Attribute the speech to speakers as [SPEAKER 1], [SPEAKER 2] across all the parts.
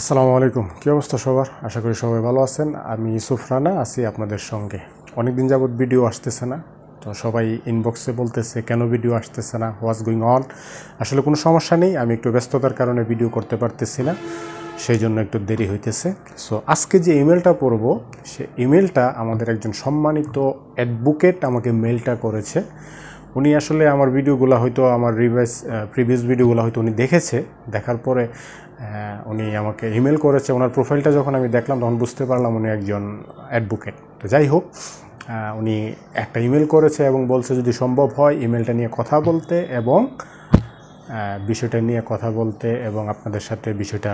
[SPEAKER 1] আসসালামু আলাইকুম কী অবস্থা সবার আশা করি সবাই ভালো আছেন আমি ইউসুফ রানা আছি আপনাদের সঙ্গে অনেক দিন যাবৎ ভিডিও আসতেছে না তো সবাই ইনবক্সে বলতেছে কেন ভিডিও আসতেছে না হোয়াজ গোয়িং অন আসলে কোনো সমস্যা নেই আমি একটু ব্যস্ততার কারণে ভিডিও করতে পারতেছি না সেই জন্য একটু দেরি হইতেছে সো আজকে যে ইমেলটা পড়ব সে ইমেলটা আমাদের একজন সম্মানিত অ্যাডভোকেট আমাকে মেলটা করেছে উনি আসলে আমার ভিডিওগুলো হয়তো আমার রিভাইস প্রিভিয়াস ভিডিওগুলো হয়তো উনি দেখেছে দেখার পরে উনি আমাকে ইমেল করেছে ওনার প্রোফাইলটা যখন আমি দেখলাম তখন বুঝতে পারলাম উনি একজন অ্যাডভোকেট তো যাই হোক উনি একটা ইমেল করেছে এবং বলছে যদি সম্ভব হয় ইমেলটা নিয়ে কথা বলতে এবং বিষয়টা নিয়ে কথা বলতে এবং আপনাদের সাথে বিষয়টা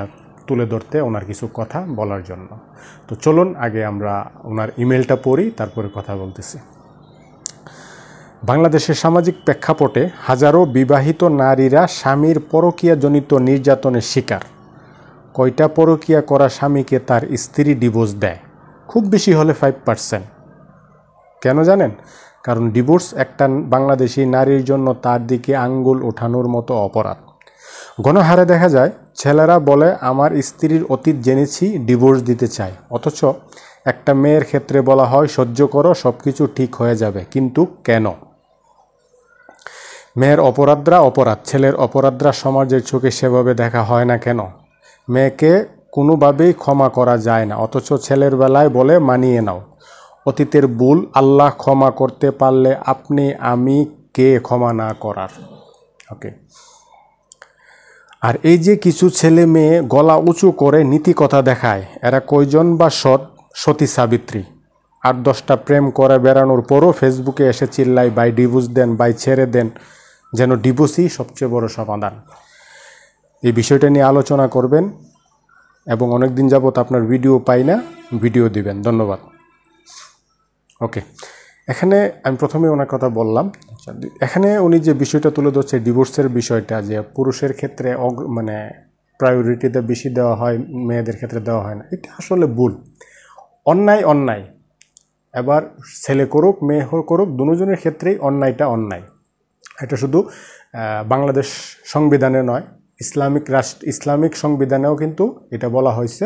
[SPEAKER 1] তুলে ধরতে ওনার কিছু কথা বলার জন্য তো চলুন আগে আমরা ওনার ইমেলটা পড়ি তারপরে কথা বলতেছি বাংলাদেশের সামাজিক প্রেক্ষাপটে হাজারো বিবাহিত নারীরা স্বামীর পরকীয়াজনিত নির্যাতনের শিকার কয়টা পরকীয়া করা স্বামীকে তার স্ত্রী ডিভোর্স দেয় খুব বেশি হলে ফাইভ পার্সেন্ট কেন জানেন কারণ ডিভোর্স একটা বাংলাদেশি নারীর জন্য তার দিকে আঙ্গুল ওঠানোর মতো অপরাধ গণহারে দেখা যায় ছেলেরা বলে আমার স্ত্রীর অতীত জেনেছি ডিভোর্স দিতে চায় অথচ একটা মেয়ের ক্ষেত্রে বলা হয় সহ্য করো সব কিছু ঠিক হয়ে যাবে কিন্তু কেন মেয়ের অপরাধরা অপরাধ ছেলের অপরাধরা সমাজের চোখে সেভাবে দেখা হয় না কেন মেয়েকে কোনোভাবেই ক্ষমা করা যায় না অথচ ছেলের বেলায় বলে মানিয়ে নাও অতীতের ভুল আল্লাহ ক্ষমা করতে পারলে আপনি আমি কে ক্ষমা না করার ওকে আর এই যে কিছু ছেলে মেয়ে গলা উঁচু করে নীতি কথা দেখায় এরা কয়জন বা সৎ সতী সাবিত্রী আট দশটা প্রেম করে বেড়ানোর পরও ফেসবুকে এসে চিল্লায় বাই ডিভোর্স দেন বাই ছেড়ে দেন যেন ডিভোর্সই সবচেয়ে বড় সমাধান এই বিষয়টা নিয়ে আলোচনা করবেন এবং অনেক দিন যাবত আপনার ভিডিও পাই না ভিডিও দিবেন ধন্যবাদ ওকে এখানে আমি প্রথমে ওনার কথা বললাম এখানে উনি যে বিষয়টা তুলে ধরছে ডিভোর্সের বিষয়টা যে পুরুষের ক্ষেত্রে মানে প্রায়োরিটিতে বেশি দেওয়া হয় মেয়েদের ক্ষেত্রে দেওয়া হয় না এটা আসলে ভুল অন্যায় অন্যায় এবার ছেলে করুক মেয়ে করুক দুজনের ক্ষেত্রেই অন্যায়টা অন্যায় এটা শুধু বাংলাদেশ সংবিধানে নয় ইসলামিক রাষ্ট্র ইসলামিক সংবিধানেও কিন্তু এটা বলা হয়েছে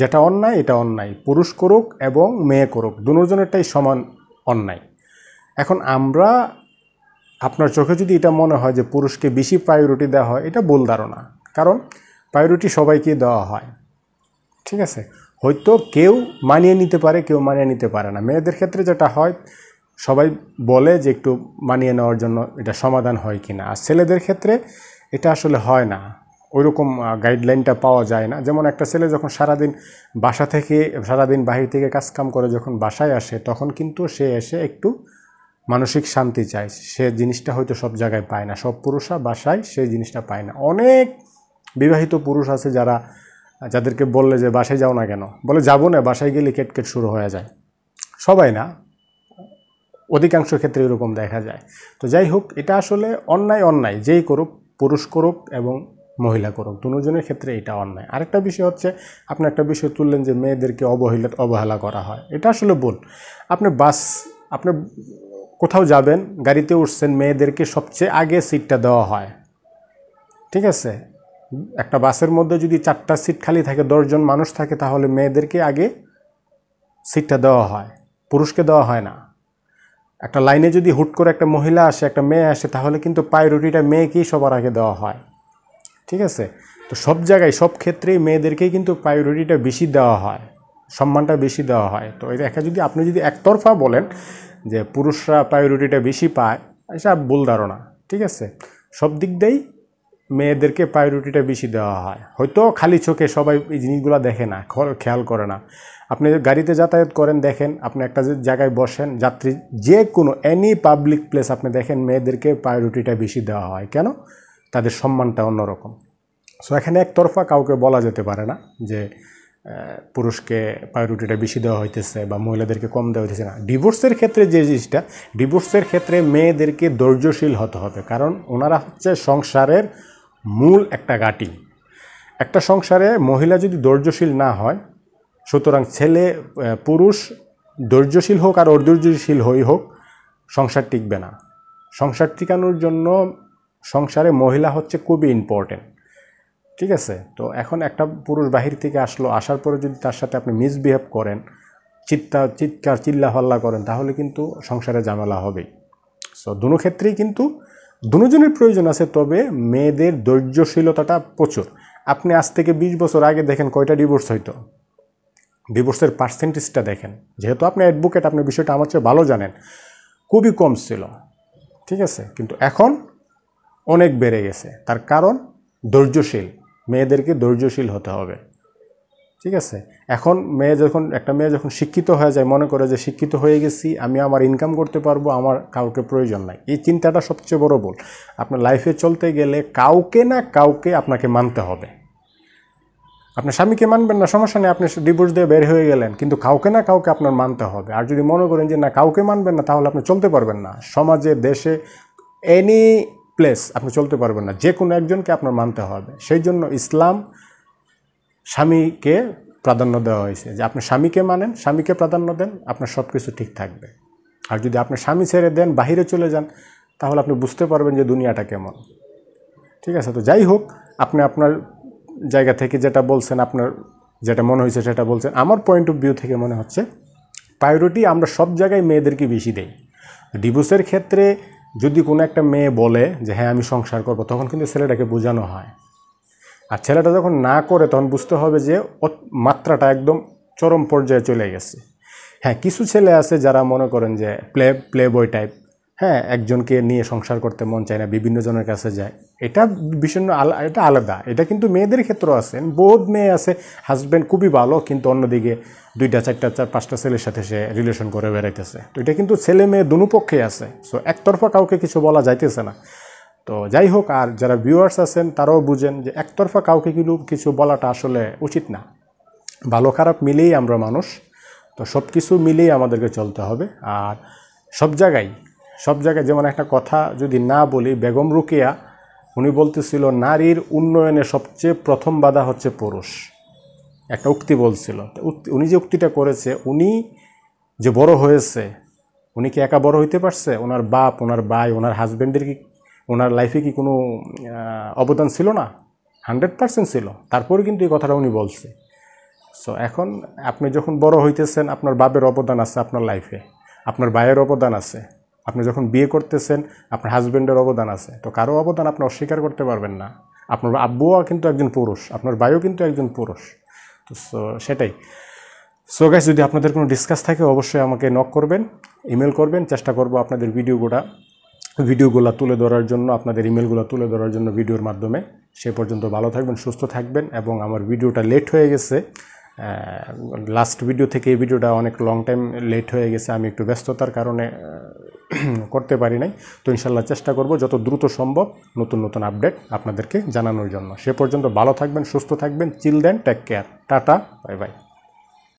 [SPEAKER 1] যেটা অন্যায় এটা অন্যায় পুরুষ করুক এবং মেয়ে করুক দুজনেরটাই সমান অন্যায় এখন আমরা আপনার চোখে যদি এটা মনে হয় যে পুরুষকে বেশি প্রায়োরিটি দেওয়া হয় এটা ভুল ধারণা কারণ প্রায়োরিটি সবাইকে দেওয়া হয় ঠিক আছে হয়তো কেউ মানিয়ে নিতে পারে কেউ মানিয়ে নিতে পারে না মেয়েদের ক্ষেত্রে যেটা হয় সবাই বলে যে একটু মানিয়ে নেওয়ার জন্য এটা সমাধান হয় কি না আর ছেলেদের ক্ষেত্রে এটা আসলে হয় না ওইরকম গাইডলাইনটা পাওয়া যায় না যেমন একটা ছেলে যখন সারাদিন বাসা থেকে সারাদিন বাহির থেকে কাজকাম করে যখন বাসায় আসে তখন কিন্তু সে এসে একটু মানসিক শান্তি চায় সে জিনিসটা হয়তো সব জায়গায় পায় না সব পুরুষা বাসায় সেই জিনিসটা পায় না অনেক বিবাহিত পুরুষ আছে যারা যাদেরকে বললে যে বাসায় যাও না কেন বলে যাবো না বাসায় গেলে কেটকেট শুরু হয়ে যায় সবাই না অধিকাংশ ক্ষেত্রে এরকম দেখা যায় তো যাই হোক এটা আসলে অন্যায় অন্যায় যেই করুক পুরুষ করুক এবং মহিলা করুক দুজনের ক্ষেত্রে এটা অন্যায় আরেকটা বিষয় হচ্ছে আপনি একটা বিষয় তুললেন যে মেয়েদেরকে অবহেলা অবহেলা করা হয় এটা আসলে ভুল আপনি বাস আপনি কোথাও যাবেন গাড়িতে উঠছেন মেয়েদেরকে সবচেয়ে আগে সিটটা দেওয়া হয় ঠিক আছে একটা বাসের মধ্যে যদি চারটা সিট খালি থাকে দশজন মানুষ থাকে তাহলে মেয়েদেরকে আগে সিটটা দেওয়া হয় পুরুষকে দেওয়া হয় না একটা লাইনে যদি হুট করে একটা মহিলা আসে একটা মেয়ে আসে তাহলে কিন্তু প্রায়োরিটিটা মেয়েকেই সবার আগে দেওয়া হয় ঠিক আছে তো সব জায়গায় সব ক্ষেত্রেই মেয়েদেরকেই কিন্তু প্রায়োরিটিটা বেশি দেওয়া হয় সম্মানটা বেশি দেওয়া হয় তো দেখা যদি আপনি যদি একতরফা বলেন যে পুরুষরা প্রায়োরিটিটা বেশি পায় এসব ভুল ধারণা ঠিক আছে সব দিক দিয়েই মেয়েদেরকে প্রায়োরিটিটা বেশি দেওয়া হয় হয়তো খালি চোখে সবাই এই জিনিসগুলো দেখে না খেয়াল করে না আপনি গাড়িতে যাতায়াত করেন দেখেন আপনি একটা জায়গায় বসেন যাত্রী যে কোনো এনি পাবলিক প্লেস আপনি দেখেন মেয়েদেরকে প্রায়োরিটিটা বেশি দেওয়া হয় কেন তাদের সম্মানটা অন্যরকম সো এখানে একতরফা কাউকে বলা যেতে পারে না যে পুরুষকে প্রায়োরিটিটা বেশি দেওয়া হইতেছে বা মহিলাদেরকে কম দেওয়া হইতেছে না ডিভোর্সের ক্ষেত্রে যে জিনিসটা ডিভোর্সের ক্ষেত্রে মেয়েদেরকে ধৈর্যশীল হতে হবে কারণ ওনারা হচ্ছে সংসারের মূল একটা গাটি একটা সংসারে মহিলা যদি ধৈর্যশীল না হয় সুতরাং ছেলে পুরুষ ধৈর্যশীল হোক আর অধৈর্যশীল হই হোক সংসার টিকবে না সংসার টিকানোর জন্য সংসারে মহিলা হচ্ছে খুবই ইম্পর্টেন্ট ঠিক আছে তো এখন একটা পুরুষ বাহির থেকে আসলো আসার পরে যদি তার সাথে আপনি মিসবিহেভ করেন চিৎকা চিৎকার হল্লা করেন তাহলে কিন্তু সংসারে ঝামেলা হবেই সো দুনো ক্ষেত্রেই কিন্তু দুজনের প্রয়োজন আছে তবে মেয়েদের ধৈর্যশীলতাটা প্রচুর আপনি আজ থেকে বিশ বছর আগে দেখেন কয়টা ডিভোর্স হইতো ডিভোর্সের পার্সেন্টেজটা দেখেন যেহেতু আপনি অ্যাডভোকেট আপনি বিষয়টা আমার চেয়ে ভালো জানেন খুবই কম ছিল ঠিক আছে কিন্তু এখন অনেক বেড়ে গেছে তার কারণ ধৈর্যশীল মেয়েদেরকে ধৈর্যশীল হতে হবে ঠিক আছে এখন মেয়ে যখন একটা মেয়ে যখন শিক্ষিত হয়ে যায় মনে করে যে শিক্ষিত হয়ে গেছি আমি আমার ইনকাম করতে পারবো আমার কাউকে প্রয়োজন নাই এই চিন্তাটা সবচেয়ে বড় বল আপনার লাইফে চলতে গেলে কাউকে না কাউকে আপনাকে মানতে হবে আপনার স্বামীকে মানবেন না সমস্যা নেই আপনি ডিভোর্স দিয়ে বের হয়ে গেলেন কিন্তু কাউকে না কাউকে আপনার মানতে হবে আর যদি মনে করেন যে না কাউকে মানবেন না তাহলে আপনি চলতে পারবেন না সমাজে দেশে এনি প্লেস আপনি চলতে পারবেন না যে কোনো একজনকে আপনার মানতে হবে সেই জন্য ইসলাম স্বামীকে প্রাধান্য দেওয়া হয়েছে যে আপনার স্বামীকে মানেন স্বামীকে প্রাধান্য দেন আপনার সব কিছু ঠিক থাকবে আর যদি আপনার স্বামী ছেড়ে দেন বাহিরে চলে যান তাহলে আপনি বুঝতে পারবেন যে দুনিয়াটা কেমন ঠিক আছে তো যাই হোক আপনি আপনার জায়গা থেকে যেটা বলছেন আপনার যেটা মনে হয়েছে সেটা বলছেন আমার পয়েন্ট অফ ভিউ থেকে মনে হচ্ছে প্রায়োরিটি আমরা সব জায়গায় মেয়েদেরকে বেশি দেই ডিভোর্সের ক্ষেত্রে যদি কোনো একটা মেয়ে বলে যে হ্যাঁ আমি সংসার করবো তখন কিন্তু ছেলেটাকে বোঝানো হয় আর ছেলেটা যখন না করে তখন বুঝতে হবে যে মাত্রাটা একদম চরম পর্যায়ে চলে গেছে হ্যাঁ কিছু ছেলে আছে যারা মনে করেন যে প্লে প্লে বয় টাইপ হ্যাঁ একজনকে নিয়ে সংসার করতে মন চায় না বিভিন্ন জনের কাছে যায় এটা ভীষণ এটা আলাদা এটা কিন্তু মেয়েদের ক্ষেত্রেও আছে বহুত মেয়ে আছে হাজব্যান্ড খুবই ভালো কিন্তু অন্যদিকে দুইটা চারটা চার পাঁচটা ছেলের সাথে সে রিলেশন করে বেড়াইতেছে তো এটা কিন্তু ছেলে মেয়ে দুনুপক্ষে আছে সো একতরফা কাউকে কিছু বলা যাইতেছে না তো যাই হোক আর যারা ভিউয়ার্স আছেন তারাও বুঝেন যে একতরফা কাউকে কিন্তু কিছু বলাটা আসলে উচিত না ভালো খারাপ মিলেই আমরা মানুষ তো সব কিছু মিলেই আমাদেরকে চলতে হবে আর সব জায়গায় সব জায়গায় যেমন একটা কথা যদি না বলি বেগম রুকিয়া উনি বলতেছিল নারীর উন্নয়নে সবচেয়ে প্রথম বাধা হচ্ছে পুরুষ একটা উক্তি বলছিল উনি যে উক্তিটা করেছে উনি যে বড় হয়েছে উনি কি একা বড় হইতে পারছে ওনার বাপ ওনার ভাই ওনার হাজব্যান্ডের কি ওনার লাইফে কি কোনো অবদান ছিল না হান্ড্রেড পার্সেন্ট ছিল তারপরে কিন্তু এই কথাটা উনি বলছে সো এখন আপনি যখন বড় হইতেছেন আপনার বাপের অবদান আছে আপনার লাইফে আপনার ভাইয়ের অবদান আছে আপনি যখন বিয়ে করতেছেন আপনার হাজব্যান্ডের অবদান আছে তো কারো অবদান আপনি অস্বীকার করতে পারবেন না আপনার আব্বুও কিন্তু একজন পুরুষ আপনার ভাইও কিন্তু একজন পুরুষ তো সো সেটাই সো গাইস যদি আপনাদের কোনো ডিসকাস থাকে অবশ্যই আমাকে নক করবেন ইমেল করবেন চেষ্টা করব আপনাদের ভিডিওগুলো ভিডিওগুলো তুলে ধরার জন্য আপনাদের ইমেলগুলো তুলে ধরার জন্য ভিডিওর মাধ্যমে সে পর্যন্ত ভালো থাকবেন সুস্থ থাকবেন এবং আমার ভিডিওটা লেট হয়ে গেছে লাস্ট ভিডিও থেকে এই ভিডিওটা অনেক লং টাইম লেট হয়ে গেছে আমি একটু ব্যস্ততার কারণে করতে পারি নাই তো ইনশাল্লাহ চেষ্টা করব যত দ্রুত সম্ভব নতুন নতুন আপডেট আপনাদেরকে জানানোর জন্য সে পর্যন্ত ভালো থাকবেন সুস্থ থাকবেন chill then take care tata bye by